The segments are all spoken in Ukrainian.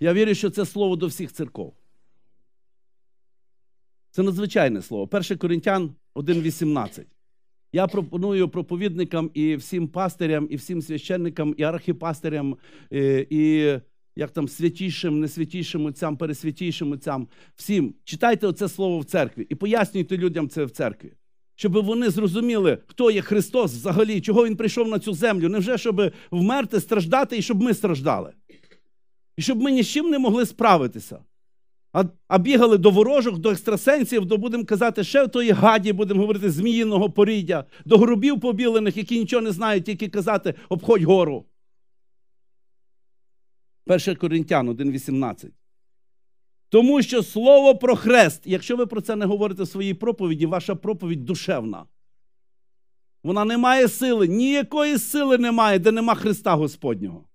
Я вірю, що це слово до всіх церков. Це надзвичайне слово. 1 Коринтян 1,18. Я пропоную проповідникам і всім пастирям, і всім священникам, і архіпастирям, і, е, і як там святішим, несвятішим отцям, пересвятішим отцям. Всім читайте оце слово в церкві і пояснюйте людям це в церкві. Щоб вони зрозуміли, хто є Христос взагалі, чого Він прийшов на цю землю. Невже щоб вмерти, страждати і щоб ми страждали? і щоб ми ні з чим не могли справитися. А а бігали до ворожих, до екстрасенсів, до будемо казати, ще в тої гаді, будемо говорити, зміїного поріддя, до грубів побілених, які нічого не знають, тільки казати, обходь гору. 1 Коринтян 1,18. Тому що слово про хрест, якщо ви про це не говорите в своїй проповіді, ваша проповідь душевна. Вона не має сили, ніякої сили немає, де нема Христа Господнього.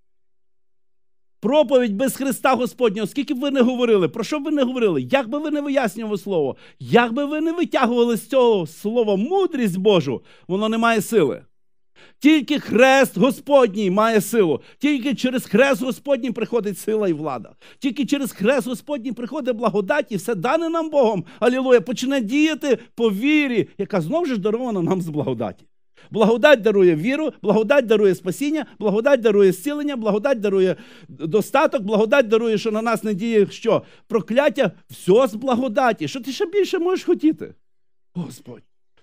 Проповідь без Христа Господнього, скільки б ви не говорили, про що б ви не говорили, як би ви не вияснювали слово, як би ви не витягували з цього слова мудрість Божу, воно не має сили. Тільки хрест Господній має силу, тільки через хрест Господній приходить сила і влада. Тільки через хрест Господній приходить благодать і все дане нам Богом. Алілуя, почне діяти по вірі, яка знову ж дарована нам з благодаті. Благодать дарує віру, благодать дарує спасіння, благодать дарує зцілення, благодать дарує достаток, благодать дарує, що на нас не діє що? Прокляття, все з благодаті. Що ти ще більше можеш хотіти? Господь.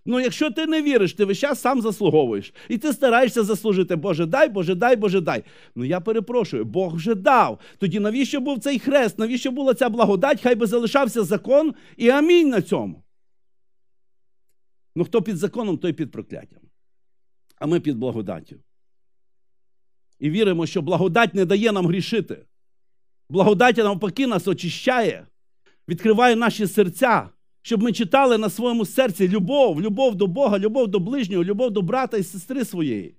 Ну, якщо ти не віриш, ти весь час сам заслуговуєш. І ти стараєшся заслужити. Боже, дай, Боже, дай, Боже, дай. Ну я перепрошую, Бог вже дав. Тоді навіщо був цей хрест? Навіщо була ця благодать? Хай би залишався закон і амінь на цьому. Ну хто під законом, той під прокляттям а ми під благодаттю. І віримо, що благодать не дає нам грішити. Благодать навпаки нас очищає, відкриває наші серця, щоб ми читали на своєму серці любов, любов до Бога, любов до ближнього, любов до брата і сестри своєї.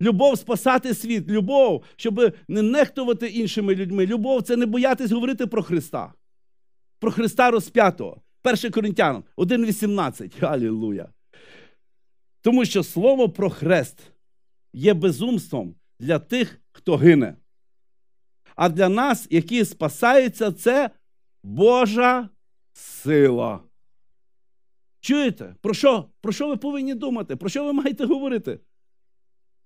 Любов спасати світ, любов, щоб не нехтувати іншими людьми. Любов це не боятись говорити про Христа, про Христа розп'ятого. 1 Коринтянам 1,18. Алілуя! Тому що слово про хрест є безумством для тих, хто гине. А для нас, які спасаються, це Божа сила. Чуєте, про що Про що ви повинні думати? Про що ви маєте говорити?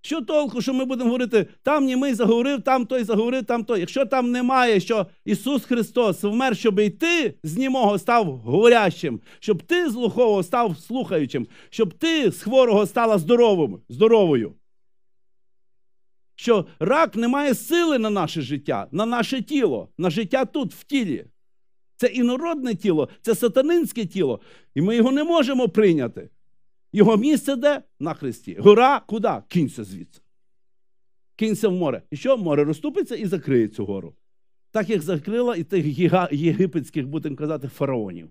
Що толку, що ми будемо говорити, там німий заговорив, там той заговорив, там той. Якщо там немає, що Ісус Христос вмер, щоб і ти з німого став говорящим, щоб ти з глухого став слухаючим, щоб ти з хворого стала здоровим, здоровою. Що рак не має сили на наше життя, на наше тіло, на життя тут, в тілі. Це інородне тіло, це сатанинське тіло, і ми його не можемо прийняти. Його місце де? На хресті. Гора куди? Кінься звідси. Кінься в море. І що? Море розступиться і закриє цю гору. Так як закрила і тих єгипетських, будемо казати, фараонів.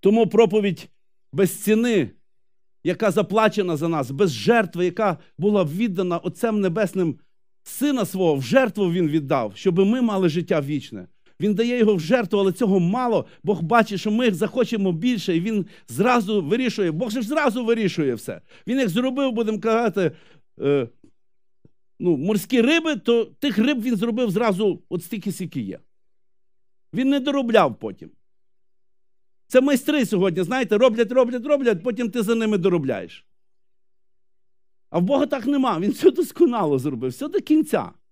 Тому проповідь без ціни, яка заплачена за нас, без жертви, яка була віддана Отцем Небесним Сина свого, в жертву Він віддав, щоб ми мали життя вічне. Він дає його в жертву, але цього мало. Бог бачить, що ми захочемо більше, і він зразу вирішує. Бог же ж зразу вирішує все. Він як зробив, будемо казати, е, ну, морські риби, то тих риб він зробив зразу от стільки сіки є. Він не доробляв потім. Це майстри сьогодні, знаєте, роблять, роблять, роблять, потім ти за ними доробляєш. А в Бога так нема. Він все досконало зробив, все до кінця.